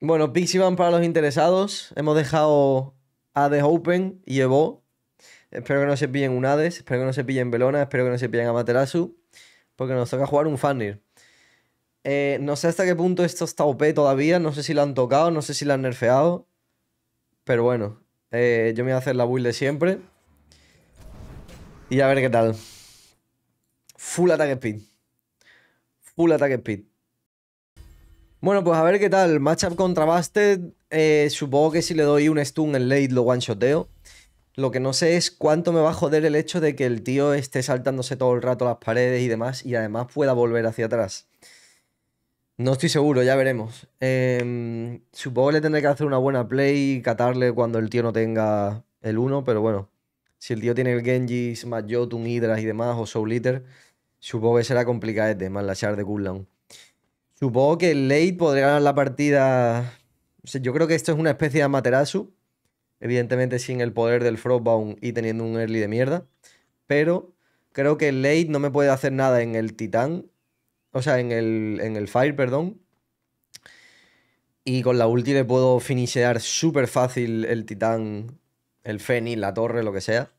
Bueno, Pixivan para los interesados. Hemos dejado Hades Open y Evo. Espero que no se pillen un Hades, espero que no se pillen Belona, espero que no se pillen Amaterasu. Porque nos toca jugar un Fannir. Eh, no sé hasta qué punto esto está OP todavía. No sé si lo han tocado, no sé si lo han nerfeado. Pero bueno, eh, yo me voy a hacer la build de siempre. Y a ver qué tal. Full Attack speed. Full Attack speed. Bueno, pues a ver qué tal. Matchup contra Bastet. Eh, supongo que si le doy un stun en late lo one-shoteo. Lo que no sé es cuánto me va a joder el hecho de que el tío esté saltándose todo el rato las paredes y demás. Y además pueda volver hacia atrás. No estoy seguro, ya veremos. Em, supongo que le tendré que hacer una buena play y catarle cuando el tío no tenga el 1, pero bueno. Si el tío tiene el Genji, Smash, Jotun, Hydras y demás, o Soul Eater, supongo que será complicadete, más la char de cooldown. Supongo que el Late podría ganar la partida. yo creo que esto es una especie de Amaterasu. Evidentemente sin el poder del Frostbound y teniendo un early de mierda. Pero creo que el Late no me puede hacer nada en el Titán. O sea, en el, en el Fire, perdón. Y con la ulti le puedo finishear súper fácil el Titán, el Feni, la torre, lo que sea.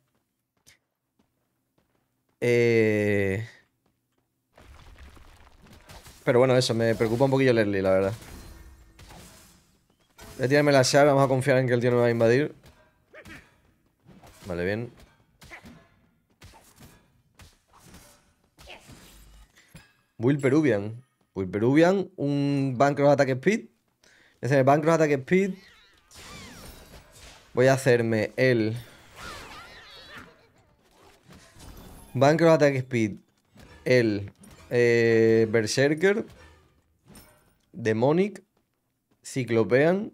Eh... Pero bueno, eso, me preocupa un poquillo el early, la verdad. Voy a la llave, vamos a confiar en que el tío no me va a invadir. Vale, bien. Will Peruvian. Will Peruvian, un Bancroft Attack Speed. Ese Bancroft Attack Speed. Voy a hacerme el... Bancroft Attack Speed. El eh, Berserker, Demonic, Ciclopean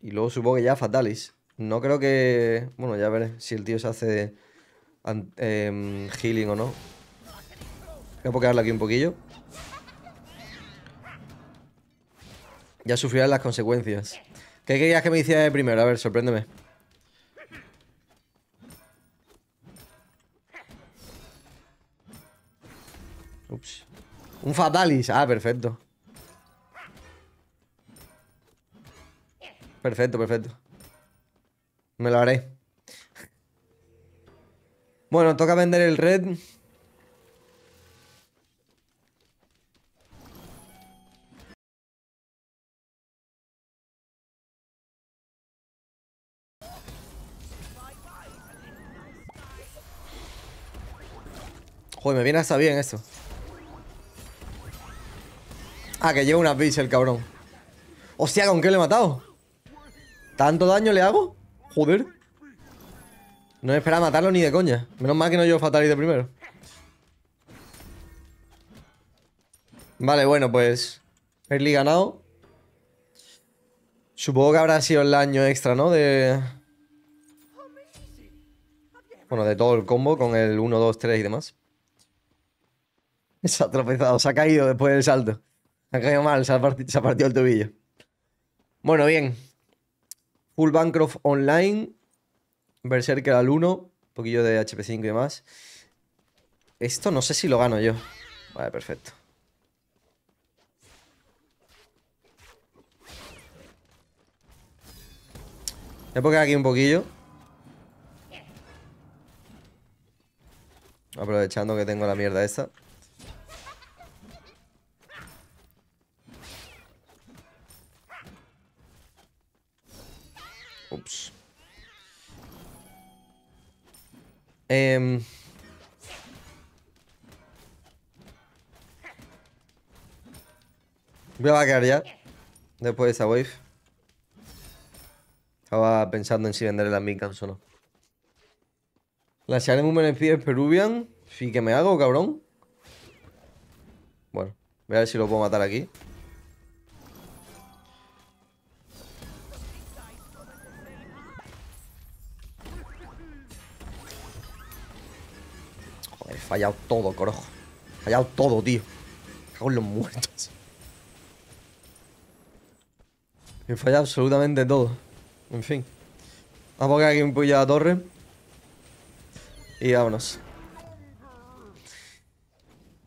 y luego supongo que ya Fatalis. No creo que... Bueno, ya veré si el tío se hace em, healing o no. Voy a pokearle aquí un poquillo. Ya sufrirán las consecuencias. ¿Qué querías que me hiciera primero? A ver, sorpréndeme. Un Fatalis. Ah, perfecto. Perfecto, perfecto. Me lo haré. Bueno, toca vender el red. Joder, me viene hasta bien eso. Ah, que lleva una pizza el cabrón. Hostia, ¿con qué le he matado? ¿Tanto daño le hago? Joder. No esperaba matarlo ni de coña. Menos mal que no llevo fatality de primero. Vale, bueno, pues... Early ganado. Supongo que habrá sido el daño extra, ¿no? De... Bueno, de todo el combo con el 1, 2, 3 y demás. Se ha tropezado, se ha caído después del salto. Ha caído mal, se ha, partido, el tobillo. Bueno, bien. Full Bancroft Online. Berserker al 1. Un poquillo de HP5 y demás. Esto no sé si lo gano yo. Vale, perfecto. Voy a aquí un poquillo. Aprovechando que tengo la mierda esta. me em, voy a quedar ya. Después de esta wave. Estaba pensando en si venderle las midcams o no. La human en Peruvian. Sí, que me hago, cabrón. Bueno, voy a ver si lo puedo matar aquí. Fallado todo, corojo. Fallado todo, tío. Cago los muertos. He fallado absolutamente todo. En fin. Vamos a poner aquí un puño a la torre. Y vámonos.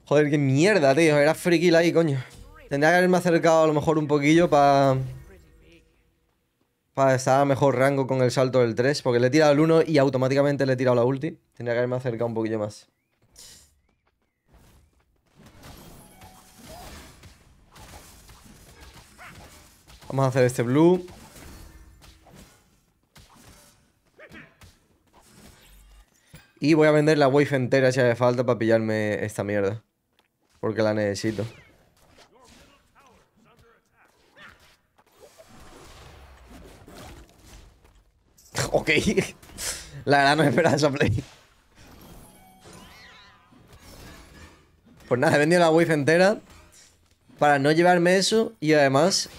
Joder, qué mierda, tío. Era friki ahí, coño. Tendría que haberme acercado a lo mejor un poquillo para... Para estar a mejor rango con el salto del 3. Porque le he tirado el 1 y automáticamente le he tirado la ulti. Tendría que haberme acercado un poquillo más. Vamos a hacer este blue. Y voy a vender la wave entera si hace falta para pillarme esta mierda. Porque la necesito. ok. la verdad no play. Pues nada, he vendido la wave entera para no llevarme eso y además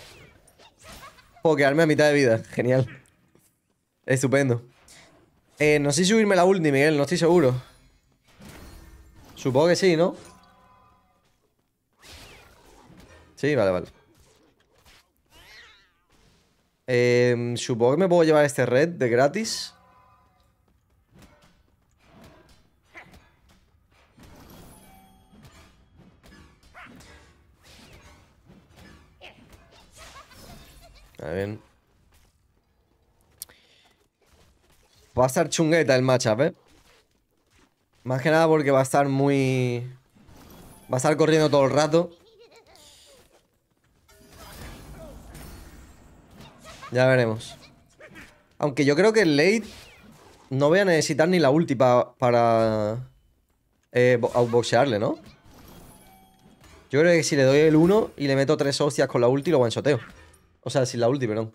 puedo quedarme a mitad de vida. Genial. Estupendo. Eh, no sé subirme la ulti, Miguel, no estoy seguro. Supongo que sí, ¿no? Sí, vale, vale. Eh, supongo que me puedo llevar este red de gratis. Va a estar chungueta el matchup, ¿eh? Más que nada porque va a estar muy... Va a estar corriendo todo el rato. Ya veremos. Aunque yo creo que el late no voy a necesitar ni la ulti para eh, outboxearle, ¿no? Yo creo que si le doy el 1 y le meto tres hostias con la ulti, lo guanchoteo. O sea, sin la ulti, ¿no?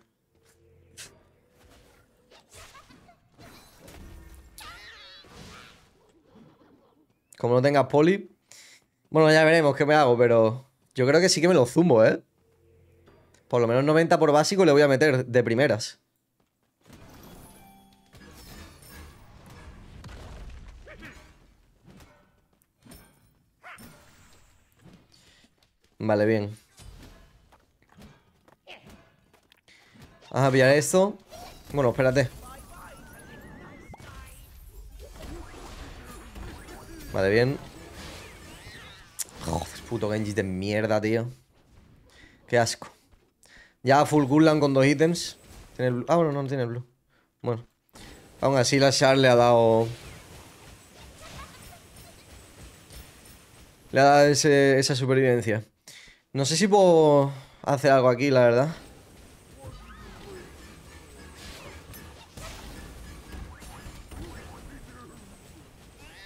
Como no tengas poli. Bueno, ya veremos qué me hago, pero yo creo que sí que me lo zumbo, ¿eh? Por lo menos 90 por básico le voy a meter de primeras. Vale, bien. Vamos a pillar esto. Bueno, espérate. Vale, bien. puto Genji de mierda, tío. Qué asco. Ya full con dos ítems. ¿Tiene el Ah, bueno, no, tiene el blue. Bueno. Aún así la Shard le ha dado... Le ha dado esa supervivencia. No sé si puedo hacer algo aquí, la verdad.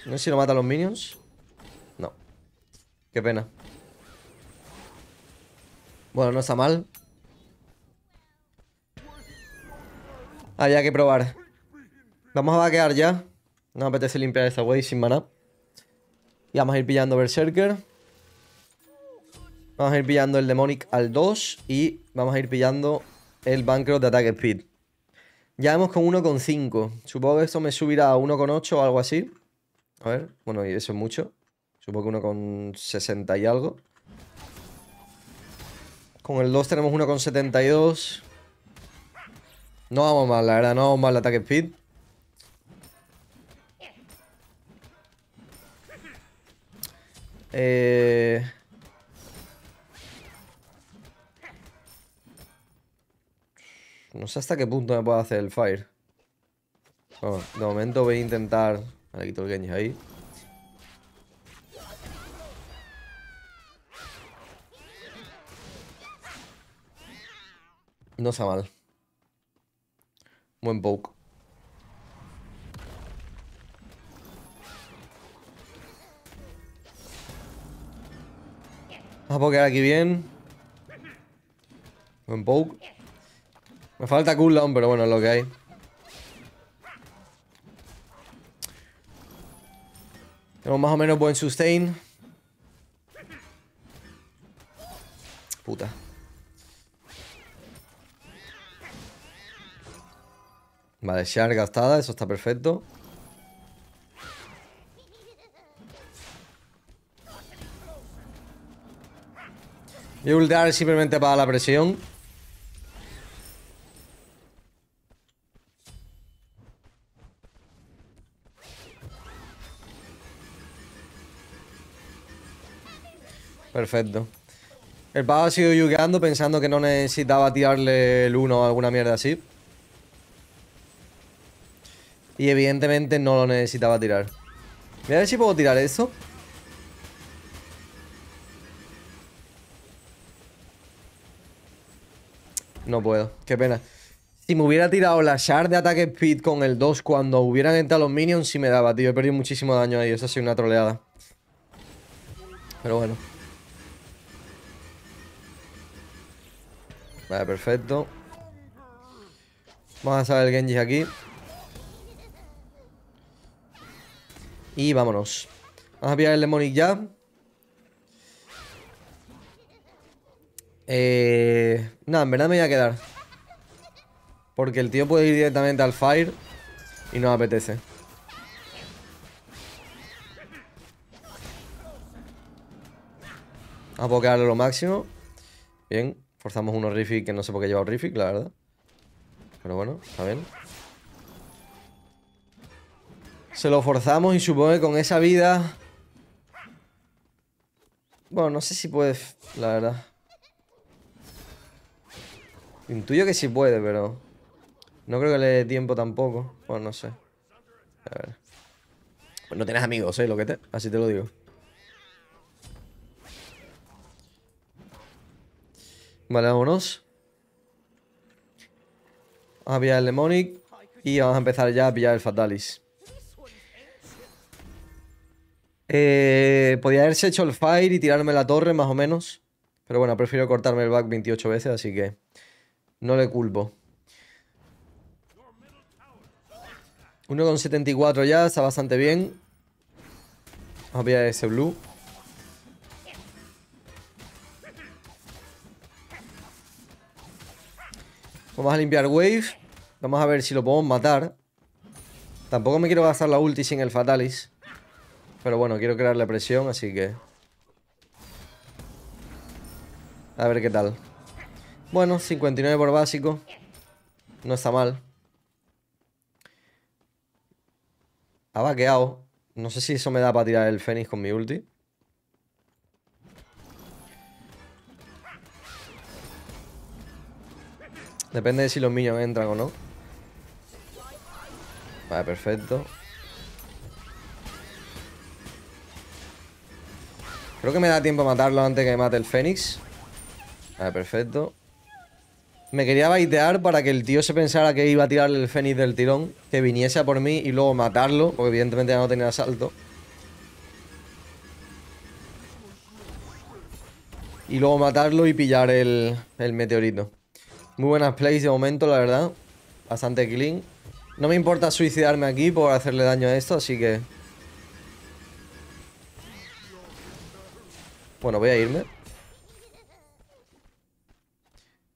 No sé si lo matan los minions. No. Qué pena. Bueno, no está mal. Había que probar. Vamos a vaquear ya. No me apetece limpiar esta wey sin mana Y vamos a ir pillando Berserker. Vamos a ir pillando el Demonic al 2. Y vamos a ir pillando el Bancroft de ataque Speed. Ya vemos con 1,5. Supongo que esto me subirá a 1,8 o algo así. A ver, bueno, y eso es mucho. Supongo que uno con 60 y algo. Con el 2 tenemos uno con 72. No vamos mal, la verdad, no vamos mal el ataque speed. Eh... No sé hasta qué punto me puedo hacer el fire. de momento voy a intentar aquí todo el Genji ahí. No está mal. Buen poke. Vamos a pokear aquí bien. Buen poke. Me falta cooldown, pero bueno, es lo que hay. Tenemos más o menos buen sustain. Puta. Vale, Shard gastada, eso está perfecto. Y ultar simplemente para la presión. Perfecto. El pavo ha sido yugando pensando que no necesitaba tirarle el 1 o alguna mierda así. Y evidentemente no lo necesitaba tirar. Mira a ver si puedo tirar esto. No puedo, qué pena. Si me hubiera tirado la shard de ataque speed con el 2 cuando hubieran entrado los minions, sí me daba, tío. He perdido muchísimo daño ahí. Eso ha sido una troleada. Pero bueno. Vale, perfecto. Vamos a sacar el Genji aquí. Y vámonos. Vamos a pillar el Demonic ya. Eh... Nada, en verdad me voy a quedar. Porque el tío puede ir directamente al Fire. Y no apetece. Vamos a quedarle lo máximo. Bien. Forzamos unos rific que no sé por qué lleva un la verdad. Pero bueno, a ver Se lo forzamos y supongo que con esa vida... Bueno, no sé si puede, la verdad. Intuyo que sí puede, pero... No creo que le dé tiempo tampoco. Bueno, no sé. A ver. Pues no tienes amigos, ¿eh? Lo que te... Así te lo digo. Vale, vámonos. Vamos a pillar el Demonic. Y vamos a empezar ya a pillar el Fatalis. Eh, podía haberse hecho el Fire y tirarme la torre, más o menos. Pero bueno, prefiero cortarme el back 28 veces, así que... No le culpo. 1,74 ya, está bastante bien. Vamos a pillar ese blue. Vamos a limpiar Wave. Vamos a ver si lo podemos matar. Tampoco me quiero gastar la ulti sin el Fatalis. Pero bueno, quiero crearle presión, así que... A ver qué tal. Bueno, 59 por básico. No está mal. Ha vaqueado. No sé si eso me da para tirar el Fénix con mi ulti. Depende de si los minions entran o no. Vale, perfecto. Creo que me da tiempo a matarlo antes que me mate el Fénix. Vale, perfecto. Me quería baitear para que el tío se pensara que iba a tirarle el Fénix del tirón, que viniese a por mí y luego matarlo, porque evidentemente ya no tenía asalto. Y luego matarlo y pillar el, el meteorito. Muy buenas plays de momento, la verdad. Bastante clean. No me importa suicidarme aquí por hacerle daño a esto, así que... Bueno, voy a irme.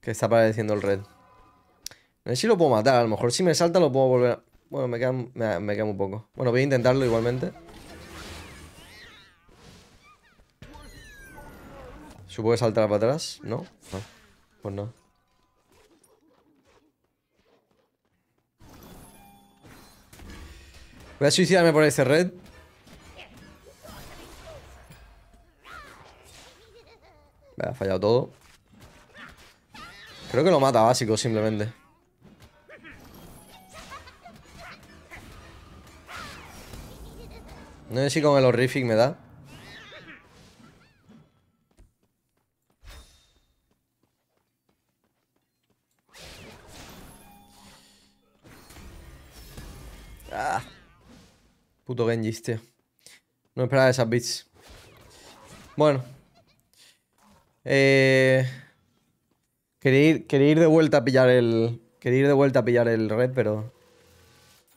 Que está apareciendo el red. No sé si lo puedo matar. A lo mejor si me salta lo puedo volver a... Bueno, me queda, me, queda muy poco. Bueno, voy a intentarlo igualmente. Supongo que saltar para atrás. No. Ah, pues no. Voy a suicidarme por ese red. Me ha fallado todo. Creo que lo mata básico simplemente. No sé si con el horrific me da. Puto Genjis, tío. No esperaba esas bits. Bueno. Eh... Quería ir, de vuelta a pillar el... Quería ir de vuelta a pillar el red, pero...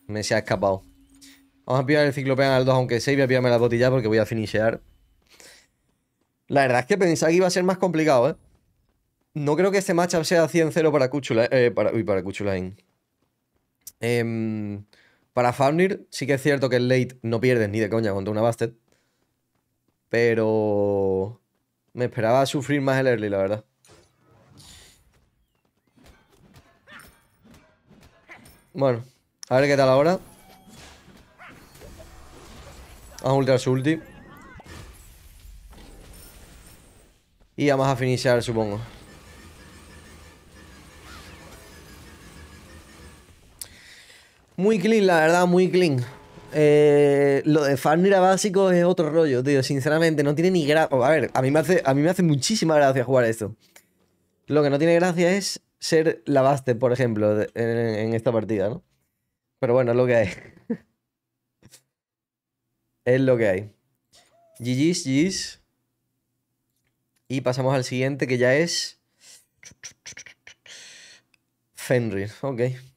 Me se ha escapado. Vamos a pillar el ciclopean al 2, aunque sea. voy a pillarme la botilla porque voy a finishear. La verdad es que pensaba que iba a ser más complicado, ¿eh? No creo que este matchup sea 100-0 para Cuchulain. Eh, para, uy, para Cuchulain. Eh, para Fafnir sí que es cierto que el late no pierdes ni de coña contra una Bastet. Pero... Me esperaba sufrir más el early, la verdad. Bueno, a ver qué tal ahora. Vamos a ultrar su ulti. Y vamos a finishar, supongo. Muy clean, la verdad, muy clean. Eh, lo de Farnira básico es otro rollo, tío. Sinceramente, no tiene ni gracia. A ver, a mí, me hace, a mí me hace muchísima gracia jugar esto. Lo que no tiene gracia es ser la Baste, por ejemplo, en, esta partida, ¿no? Pero bueno, es lo que hay. es lo que hay. GG's, GG's. Y pasamos al siguiente que ya es. Fenrir, ok.